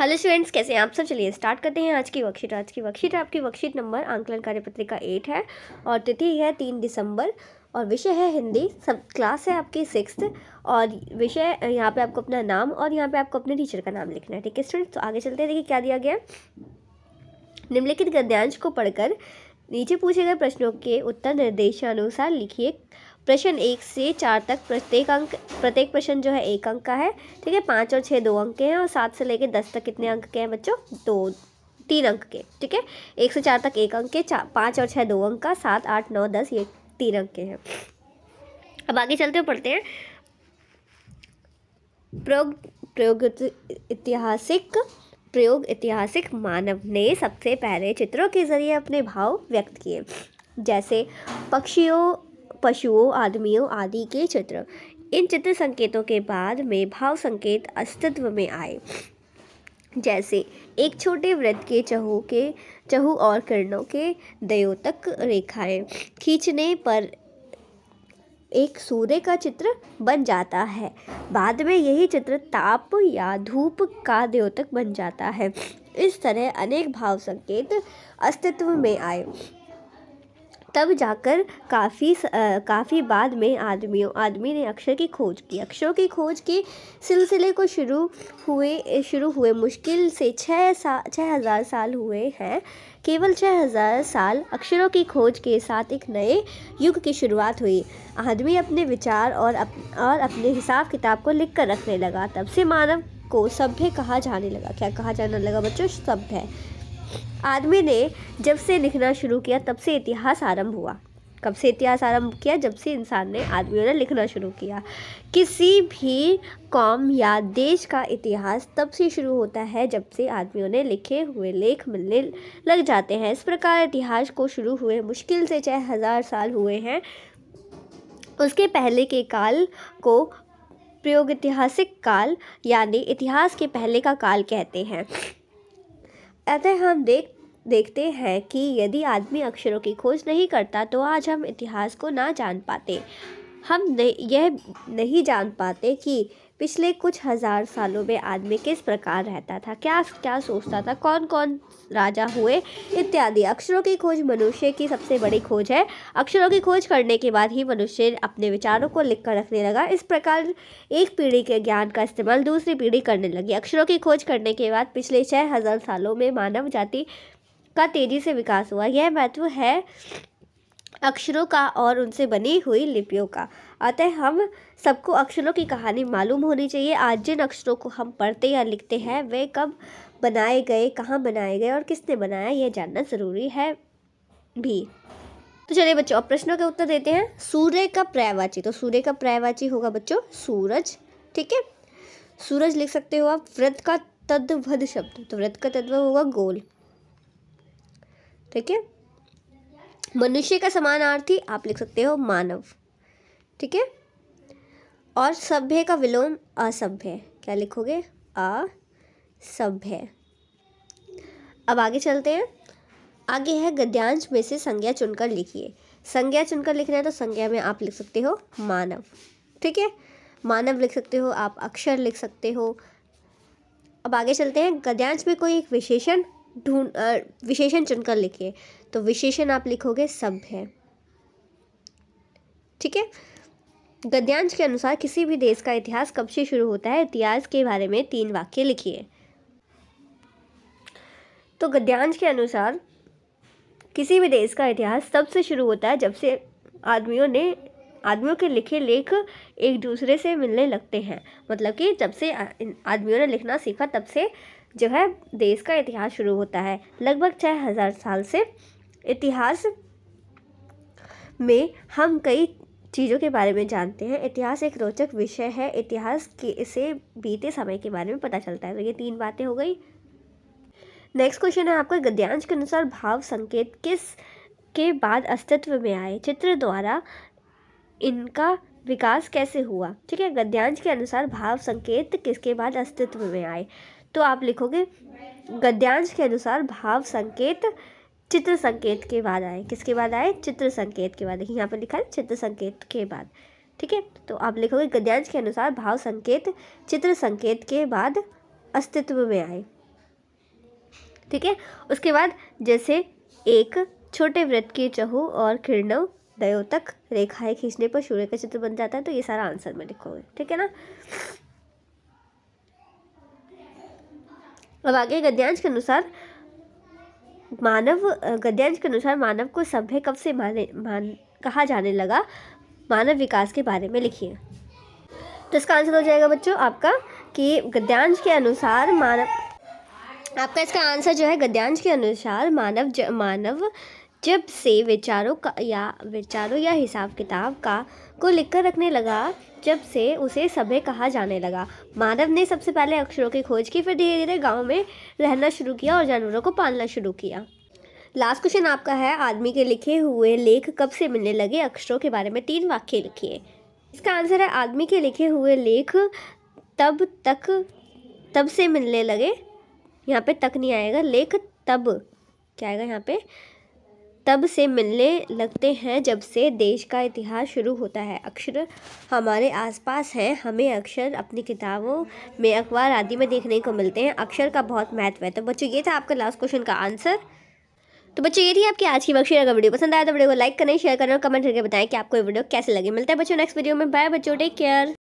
hello students कैसे हैं आप सब चलिए स्टार्ट करते हैं आज की वर्कशीट आज की वर्कशीट आपकी वर्कशीट नंबर आंकलन कार्यपत्रिका एट है और तिथि है तीन दिसंबर और विषय है हिंदी सब क्लास है आपकी सिक्स और विषय यहाँ पे आपको अपना नाम और यहाँ पे आपको अपने टीचर का नाम लिखना है ठीक है स्टूडेंट्स तो आगे चलते हैं देखिए क्या दिया गया निम्नलिखित गद्यांश को पढ़कर नीचे पूछे गए प्रश्नों के उत्तर निर्देशानुसार लिखिए प्रश्न एक से चार तक प्रत्येक अंक प्रत्येक प्रश्न जो है एक अंक का है ठीक है पाँच और छः दो अंक के हैं और सात से लेकर दस तक कितने अंक के हैं बच्चों दो तीन अंक के ठीक है एक से चार तक एक अंक के चार पाँच और छः दो अंक का सात आठ नौ दस ये तीन अंक के हैं अब आगे चलते हैं पढ़ते हैं प्रयोग प्रयोग ऐतिहासिक प्रयोग ऐतिहासिक मानव ने सबसे पहले चित्रों के जरिए अपने भाव व्यक्त किए जैसे पक्षियों पशुओं आदमियों आदि के चित्र इन चित्र संकेतों के बाद में भाव संकेत अस्तित्व में आए जैसे एक छोटे वृत्त के चहू के चहू और किरणों के दयोतक रेखाएं खींचने पर एक सूर्य का चित्र बन जाता है बाद में यही चित्र ताप या धूप का द्योतक बन जाता है इस तरह अनेक भाव संकेत अस्तित्व में आए तब जाकर काफ़ी काफ़ी बाद में आदमियों आदमी ने अक्षर की खोज की अक्षरों की खोज के सिलसिले को शुरू हुए शुरू हुए मुश्किल से छः सा छः हज़ार साल हुए हैं केवल छः हज़ार साल अक्षरों की खोज के साथ एक नए युग की शुरुआत हुई आदमी अपने विचार और अप, और अपने हिसाब किताब को लिख कर रखने लगा तब से मानव को सभ्य कहा जाने लगा क्या कहा जाने लगा बच्चों सभ्य आदमी ने जब से लिखना शुरू किया तब से इतिहास आरंभ हुआ कब से इतिहास आरंभ किया जब से इंसान ने आदमियों ने लिखना शुरू किया किसी भी कौम या देश का इतिहास तब से शुरू होता है जब से आदमियों ने लिखे हुए लेख मिलने लग जाते हैं इस प्रकार इतिहास को शुरू हुए मुश्किल से चाहे हज़ार साल हुए हैं उसके पहले के काल को प्रयोग ऐतिहासिक काल यानी इतिहास के पहले का काल कहते हैं अतः हम देख देखते हैं कि यदि आदमी अक्षरों की खोज नहीं करता तो आज हम इतिहास को ना जान पाते हम यह नहीं जान पाते कि पिछले कुछ हज़ार सालों में आदमी किस प्रकार रहता था क्या क्या सोचता था कौन कौन राजा हुए इत्यादि अक्षरों की खोज मनुष्य की सबसे बड़ी खोज है अक्षरों की खोज करने के बाद ही मनुष्य अपने विचारों को लिख कर रखने लगा इस प्रकार एक पीढ़ी के ज्ञान का इस्तेमाल दूसरी पीढ़ी करने लगी अक्षरों की खोज करने के बाद पिछले छः हज़ार सालों में मानव जाति का तेज़ी से विकास हुआ यह महत्व है अक्षरों का और उनसे बनी हुई लिपियों का अतः हम सबको अक्षरों की कहानी मालूम होनी चाहिए आज जिन अक्षरों को हम पढ़ते या लिखते हैं वे कब बनाए गए कहाँ बनाए गए और किसने बनाया यह जानना ज़रूरी है भी तो चलिए बच्चों अब प्रश्नों के उत्तर देते हैं सूर्य का प्रायवाची तो सूर्य का प्रायवाची होगा बच्चों सूरज ठीक है सूरज लिख सकते हो आप व्रत का तद्वध शब्द तो व्रत का तद्व होगा गोल ठीक है मनुष्य का समानार्थी आप लिख सकते हो मानव ठीक है और सभ्य का विलोम असभ्य क्या लिखोगे असभ्य अब आगे चलते हैं आगे है गद्यांश में से संज्ञा चुनकर लिखिए संज्ञा चुनकर लिखना है तो संज्ञा में आप लिख सकते हो मानव ठीक है मानव लिख सकते हो आप अक्षर लिख सकते हो अब आगे चलते हैं गद्यांश में कोई एक विशेषण ढूंढ विशेषण चुनकर लिखिए तो विशेषण आप लिखोगे सभ्य ठीक है गद्यांश के अनुसार किसी भी देश का इतिहास कब से शुरू होता है इतिहास के बारे में तीन वाक्य लिखिए तो गद्यांश के अनुसार किसी भी देश का इतिहास तब से शुरू होता है जब से आदमियों ने आदमियों के लिखे लेख एक दूसरे से मिलने लगते हैं मतलब कि जब से आदमियों ने लिखना सीखा तब से जो है देश का इतिहास शुरू होता है लगभग छः हज़ार साल से इतिहास में हम कई चीज़ों के बारे में जानते हैं इतिहास एक रोचक विषय है इतिहास के इसे बीते समय के बारे में पता चलता है तो ये तीन बातें हो गई नेक्स्ट क्वेश्चन है आपका गद्यांश के अनुसार भाव संकेत किस के बाद अस्तित्व में आए चित्र द्वारा इनका विकास कैसे हुआ ठीक है गद्यांश के अनुसार भाव संकेत किसके बाद अस्तित्व में आए तो आप लिखोगे गद्यांश के अनुसार भाव संकेत चित्र संकेत के बाद आए किसके बाद आए चित्र संकेत के बाद देखिए यहाँ पर लिखा है चित्र संकेत के बाद ठीक है तो आप लिखोगे गद्यांश के अनुसार भाव संकेत चित्र संकेत के बाद अस्तित्व में आए ठीक है उसके बाद जैसे एक छोटे व्रत के चहु और किरण दयो तक रेखाएं खींचने पर सूर्य का चित्र बन जाता है तो ये सारा आंसर में लिखोगे ठीक है ना अब आगे गद्यांश के अनुसार मानव गद्यांश के अनुसार मानव को सभ्य कब से माने मान कहा जाने लगा मानव विकास के बारे में लिखिए तो इसका आंसर हो जाएगा बच्चों आपका कि गद्यांश के अनुसार मानव आपका इसका आंसर जो है गद्यांश के अनुसार मानव ज, मानव जब से विचारों का या विचारों या हिसाब किताब का को लिखकर रखने लगा जब से उसे सभ्य कहा जाने लगा मानव ने सबसे पहले अक्षरों की खोज की फिर धीरे धीरे गाँव में रहना शुरू किया और जानवरों को पालना शुरू किया लास्ट क्वेश्चन आपका है आदमी के लिखे हुए लेख कब से मिलने लगे अक्षरों के बारे में तीन वाक्य लिखिए इसका आंसर है आदमी के लिखे हुए लेख तब तक तब से मिलने लगे यहाँ पे तक नहीं आएगा लेख तब क्या आएगा यहाँ पे तब से मिलने लगते हैं जब से देश का इतिहास शुरू होता है अक्षर हमारे आसपास हैं हमें अक्षर अपनी किताबों में अखबार आदि में देखने को मिलते हैं अक्षर का बहुत महत्व है तो बच्चों ये था आपका लास्ट क्वेश्चन का आंसर तो बच्चों ये थी आपकी आज की बख्शी अगर वीडियो पसंद आया तो वीडियो को लाइक करें शेयर करें और कमेंट करके बताएं कि आपको ये वीडियो कैसे लगे मिलता है बच्चों नेक्स्ट वीडियो में बाय बच्चों टेक केयर